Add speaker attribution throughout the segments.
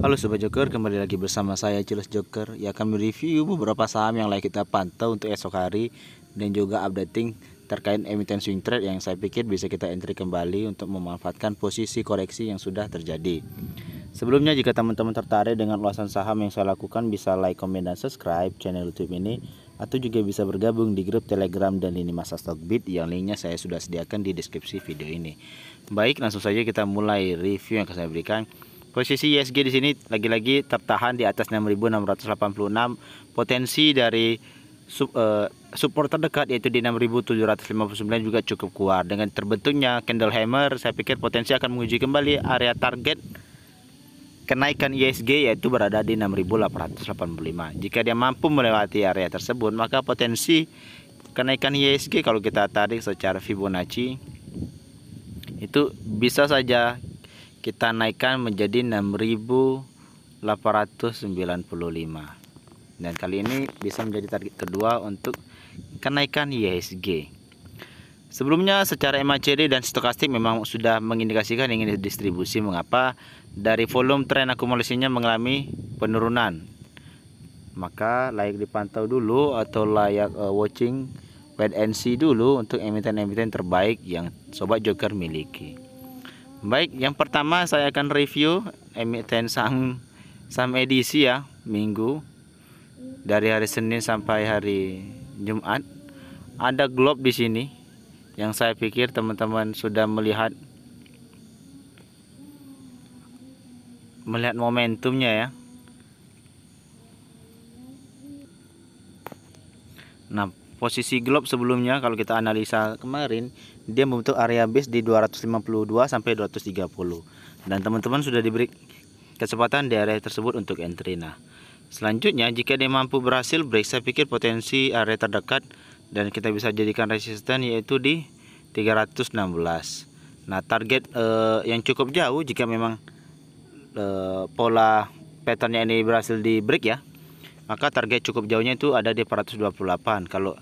Speaker 1: Halo Sobat
Speaker 2: Joker, kembali lagi bersama saya Cilus Joker yang akan mereview beberapa saham yang layak kita pantau untuk esok hari dan juga updating terkait emiten swing trade yang saya pikir bisa kita entry kembali untuk memanfaatkan posisi koreksi yang sudah terjadi. Sebelumnya jika teman-teman tertarik dengan ulasan saham yang saya lakukan bisa like, komen, dan subscribe channel YouTube ini atau juga bisa bergabung di grup Telegram dan lini masa Stockbit yang linknya saya sudah sediakan di deskripsi video ini. Baik, langsung saja kita mulai review yang akan saya berikan. Posisi ISG e di sini lagi-lagi tertahan di atas 6686. Potensi dari sub, uh, eh, support terdekat yaitu di 6759 juga cukup kuat. Dengan terbentuknya candle hammer, saya pikir potensi akan menguji kembali area target kenaikan ISG e yaitu berada di 6885. Jika dia mampu melewati area tersebut, maka potensi kenaikan ISG e kalau kita tarik secara Fibonacci itu bisa saja kita naikkan menjadi 6895 dan kali ini bisa menjadi target kedua untuk kenaikan IHSG sebelumnya secara MACD dan stokastik memang sudah mengindikasikan ingin distribusi mengapa dari volume tren akumulasinya mengalami penurunan maka layak dipantau dulu atau layak uh, watching wait and dulu untuk emiten-emiten terbaik yang sobat joker miliki Baik, yang pertama saya akan review emiten saham saham edisi ya minggu dari hari Senin sampai hari Jumat. Ada globe di sini yang saya pikir teman-teman sudah melihat melihat momentumnya ya. Nah, posisi globe sebelumnya kalau kita analisa kemarin dia membentuk area base di 252 sampai 230 dan teman-teman sudah diberi kesempatan di area tersebut untuk entry nah selanjutnya jika dia mampu berhasil break saya pikir potensi area terdekat dan kita bisa jadikan resisten yaitu di 316 nah target eh, yang cukup jauh jika memang eh, pola patternnya ini berhasil di break ya maka target cukup jauhnya itu ada di 428 kalau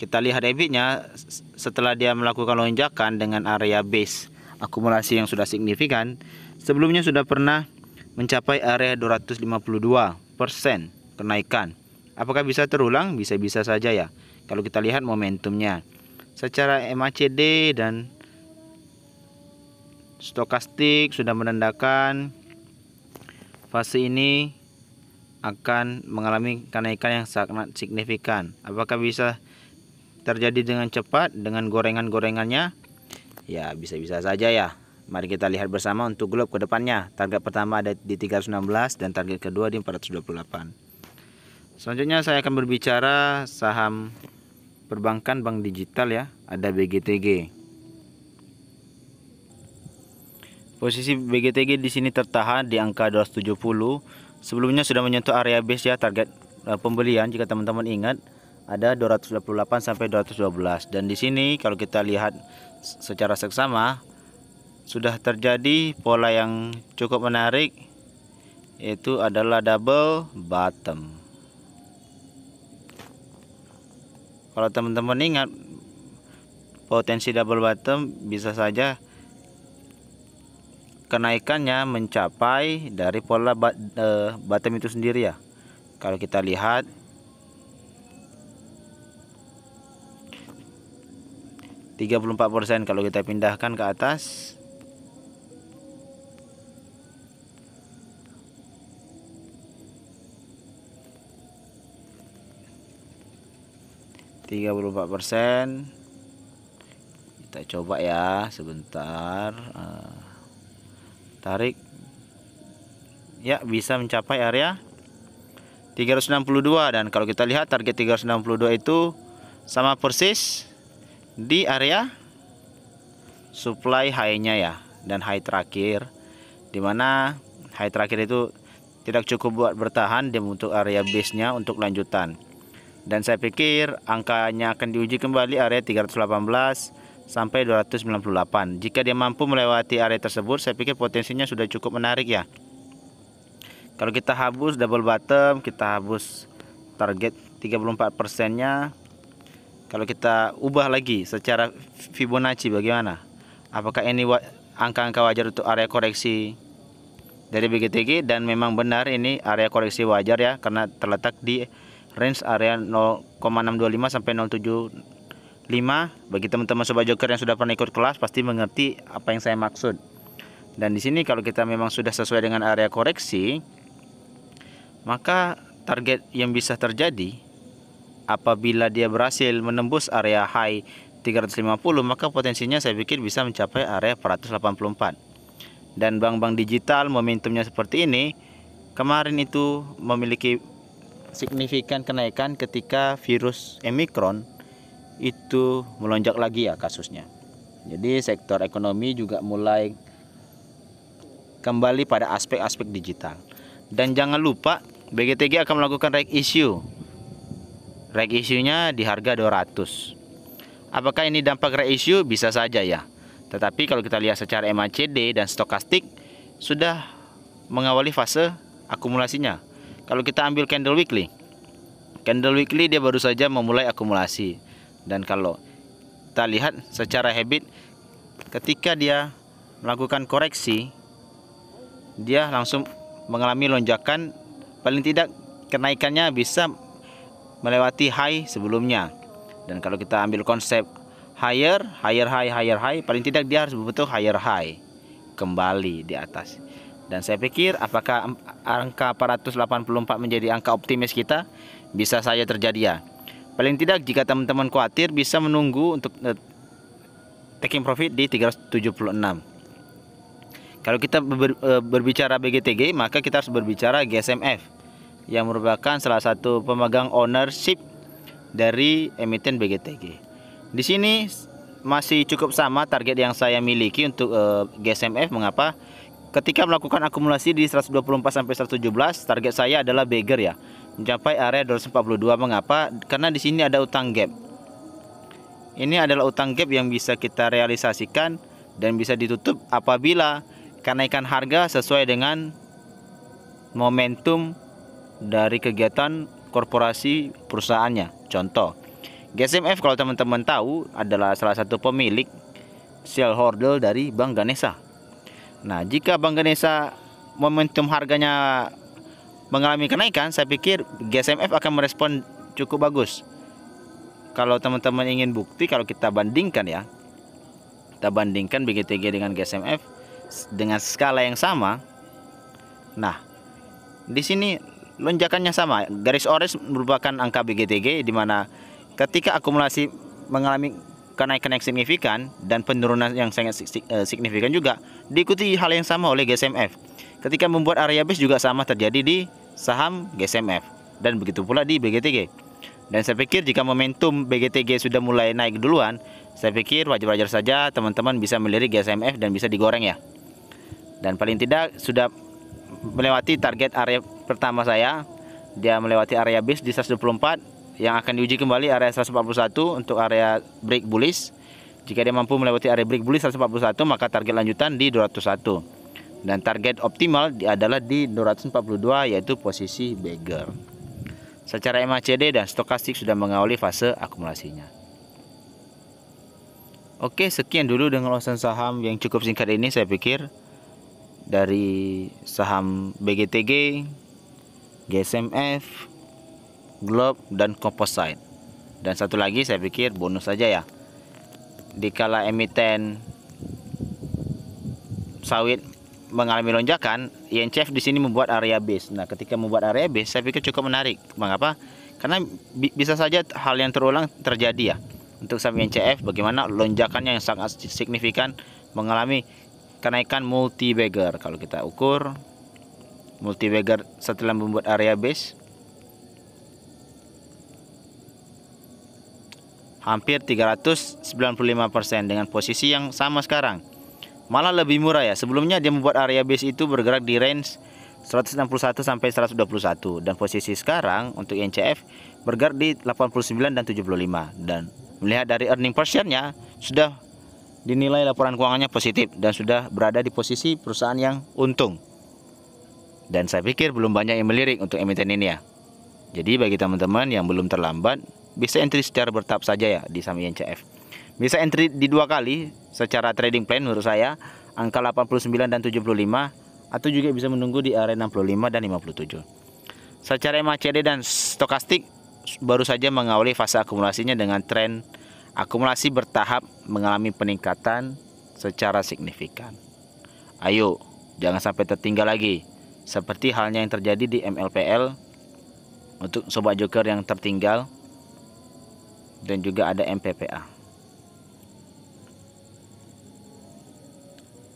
Speaker 2: kita lihat debitnya setelah dia melakukan lonjakan dengan area base akumulasi yang sudah signifikan sebelumnya sudah pernah mencapai area 252 persen kenaikan apakah bisa terulang bisa-bisa saja ya kalau kita lihat momentumnya secara MACD dan stokastik sudah menandakan fase ini akan mengalami kenaikan yang sangat signifikan apakah bisa terjadi dengan cepat dengan gorengan-gorengannya? Ya, bisa-bisa saja ya. Mari kita lihat bersama untuk globe ke depannya. Target pertama ada di 316 dan target kedua di 428. Selanjutnya saya akan berbicara saham perbankan bank digital ya. Ada BGTG. Posisi BGTG di sini tertahan di angka 270. Sebelumnya sudah menyentuh area base ya target eh, pembelian jika teman-teman ingat ada 288 sampai 212 dan di sini kalau kita lihat secara seksama sudah terjadi pola yang cukup menarik yaitu adalah double bottom kalau teman-teman ingat potensi double bottom bisa saja kenaikannya mencapai dari pola eh, bottom itu sendiri ya kalau kita lihat 34% kalau kita pindahkan ke atas tiga puluh empat persen kita coba ya sebentar eh, tarik ya bisa mencapai area 362 dan kalau kita lihat target 362 itu sama persis di area supply high-nya ya dan high terakhir dimana high terakhir itu tidak cukup buat bertahan dia untuk area base-nya untuk lanjutan dan saya pikir angkanya akan diuji kembali area 318 sampai 298 jika dia mampu melewati area tersebut saya pikir potensinya sudah cukup menarik ya kalau kita habus double bottom kita habus target 34 persennya kalau kita ubah lagi secara Fibonacci bagaimana? Apakah ini angka-angka wajar untuk area koreksi dari BGTG dan memang benar ini area koreksi wajar ya karena terletak di range area 0,625 sampai 075 bagi teman-teman sobat joker yang sudah pernah ikut kelas pasti mengerti apa yang saya maksud dan di sini kalau kita memang sudah sesuai dengan area koreksi maka target yang bisa terjadi apabila dia berhasil menembus area high 350 maka potensinya saya pikir bisa mencapai area 484 dan bank-bank digital momentumnya seperti ini kemarin itu memiliki signifikan kenaikan ketika virus Omicron itu melonjak lagi ya kasusnya jadi sektor ekonomi juga mulai kembali pada aspek-aspek digital dan jangan lupa BGTG akan melakukan right issue Right di harga 200. Apakah ini dampak reissue? Bisa saja ya. Tetapi kalau kita lihat secara MACD dan stokastik sudah mengawali fase akumulasinya. Kalau kita ambil candle weekly, candle weekly dia baru saja memulai akumulasi. Dan kalau kita lihat secara habit ketika dia melakukan koreksi dia langsung mengalami lonjakan paling tidak kenaikannya bisa melewati high sebelumnya. Dan kalau kita ambil konsep higher, higher high, higher high, paling tidak dia harus butuh higher high kembali di atas. Dan saya pikir apakah angka 484 menjadi angka optimis kita bisa saja terjadi ya. Paling tidak jika teman-teman khawatir bisa menunggu untuk uh, taking profit di 376. Kalau kita ber, uh, eh, berbicara BGTG maka kita harus berbicara GSMF yang merupakan salah satu pemegang ownership dari emiten BGTG. Di sini masih cukup sama target yang saya miliki untuk uh, eh, GSMF mengapa? Ketika melakukan akumulasi di 124 sampai 117, target saya adalah beggar ya, mencapai area 242. Mengapa? Karena di sini ada utang gap. Ini adalah utang gap yang bisa kita realisasikan dan bisa ditutup apabila kenaikan harga sesuai dengan momentum dari kegiatan korporasi perusahaannya. Contoh, GSMF kalau teman-teman tahu adalah salah satu pemilik shareholder dari Bank Ganesha. Nah, jika Bank Ganesha momentum harganya mengalami kenaikan, saya pikir GSMF akan merespon cukup bagus. Kalau teman-teman ingin bukti, kalau kita bandingkan ya, kita bandingkan BGTG dengan GSMF dengan skala yang sama. Nah, di sini lonjakannya sama. Garis oris merupakan angka BGTG di mana ketika akumulasi mengalami kenaikan yang signifikan dan penurunan yang sangat eh, signifikan juga diikuti hal yang sama oleh GSMF. Ketika membuat area base juga sama terjadi di saham GSMF dan begitu pula di BGTG. Dan saya pikir jika momentum BGTG sudah mulai naik duluan, saya pikir wajar-wajar saja teman-teman bisa melirik GSMF dan bisa digoreng ya. Dan paling tidak sudah melewati target area pertama saya. Dia melewati area bis di 124 yang akan diuji kembali area 141 untuk area break bullish. Jika dia mampu melewati area break bullish 141 maka target lanjutan di 201. Dan target optimal adalah di 242 yaitu posisi beggar. Secara MACD dan stokastik sudah mengawali fase akumulasinya. Oke, sekian dulu dengan ulasan saham yang cukup singkat ini saya pikir dari saham BGTG, GSMF, Globe dan Composite. Dan satu lagi saya pikir bonus saja ya. di kala emiten sawit mengalami lonjakan, INCF di sini membuat area base. Nah, ketika membuat area base, saya pikir cukup menarik. Mengapa? Karena bisa saja hal yang terulang terjadi ya. Untuk saham INCF bagaimana lonjakannya yang sangat signifikan mengalami kenaikan multi bagger kalau kita ukur multi bagger setelah membuat area base hampir 395% dengan posisi yang sama sekarang malah lebih murah ya sebelumnya dia membuat area base itu bergerak di range 161 sampai 121 dan posisi sekarang untuk NCF bergerak di 89 dan 75 dan melihat dari earning portionnya sudah dinilai laporan keuangannya positif dan sudah berada di posisi perusahaan yang untung. Dan saya pikir belum banyak yang melirik untuk emiten ini ya. Jadi bagi teman-teman yang belum terlambat, bisa entry secara bertahap saja ya di saham INCF. Bisa entry di dua kali secara trading plan menurut saya, angka 89 dan 75 atau juga bisa menunggu di area 65 dan 57. Secara MACD dan stokastik baru saja mengawali fase akumulasinya dengan tren akumulasi bertahap mengalami peningkatan secara signifikan. Ayo, jangan sampai tertinggal lagi. Seperti halnya yang terjadi di MLPL untuk sobat joker yang tertinggal dan juga ada MPPA.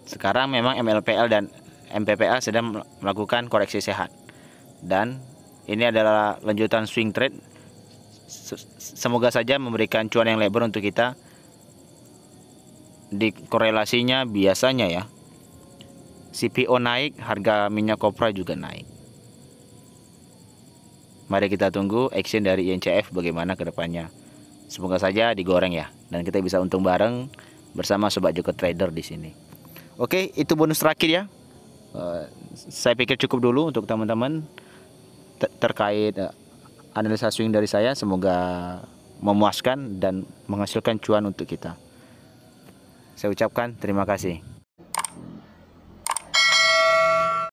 Speaker 2: Sekarang memang MLPL dan MPPA sedang melakukan koreksi sehat. Dan ini adalah lanjutan swing trade semoga saja memberikan cuan yang lebar untuk kita di korelasinya biasanya ya CPO naik harga minyak kopra juga naik mari kita tunggu action dari INCF bagaimana kedepannya semoga saja digoreng ya dan kita bisa untung bareng bersama sobat Joko Trader di sini oke itu bonus terakhir ya eh, saya pikir cukup dulu untuk teman-teman terkait eh, analisa swing dari saya semoga memuaskan dan menghasilkan cuan untuk kita. Saya ucapkan terima kasih.